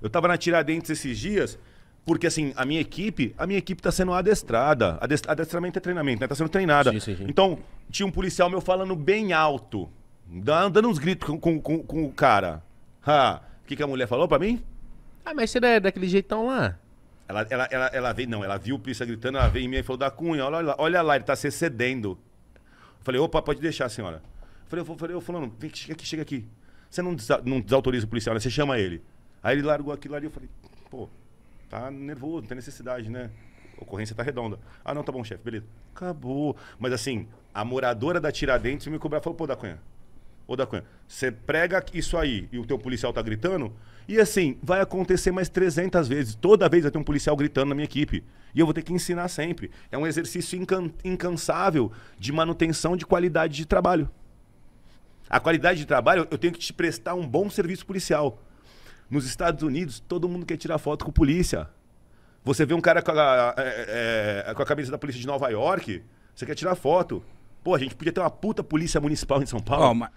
Eu tava na Tiradentes esses dias, porque assim, a minha equipe, a minha equipe tá sendo adestrada. Adest, adestramento é treinamento, né? Tá sendo treinada. Sim, sim, sim. Então, tinha um policial meu falando bem alto, dando uns gritos com, com, com, com o cara. Ha, o que, que a mulher falou para mim? Ah, mas você é daquele jeitão lá. Ela, ela, ela, ela veio, não, ela viu o polícia gritando, ela veio em mim e falou, da cunha, olha, olha, olha lá, ele tá se excedendo. falei, opa, pode deixar, senhora. falei, eu falei, eu falando, vem chega aqui, chega aqui. Você não, desa não desautoriza o policial, né? Você chama ele. Aí ele largou aquilo ali, eu falei, pô, tá nervoso, não tem necessidade, né? A ocorrência tá redonda. Ah, não, tá bom, chefe, beleza. Acabou. Mas assim, a moradora da Tiradentes me cobrar, falou, pô, da Cunha, ô da Cunha, você prega isso aí e o teu policial tá gritando, e assim, vai acontecer mais 300 vezes. Toda vez vai ter um policial gritando na minha equipe. E eu vou ter que ensinar sempre. É um exercício incan incansável de manutenção de qualidade de trabalho. A qualidade de trabalho, eu tenho que te prestar um bom serviço policial. Nos Estados Unidos, todo mundo quer tirar foto com polícia. Você vê um cara com a, é, é, com a camisa da polícia de Nova York, você quer tirar foto. Pô, a gente podia ter uma puta polícia municipal em São Paulo. Oh, mas...